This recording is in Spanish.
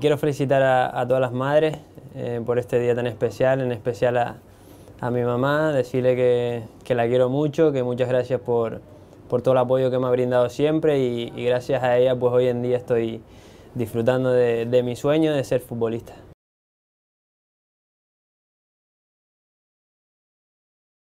Quiero felicitar a, todas las madres eh, por este día tan especial, en especial a, mi mamá, decirle que, la quiero mucho, que muchas gracias por, todo el apoyo que me ha brindado siempre y, gracias a ella pues hoy en día estoy disfrutando de mi sueño de ser futbolista.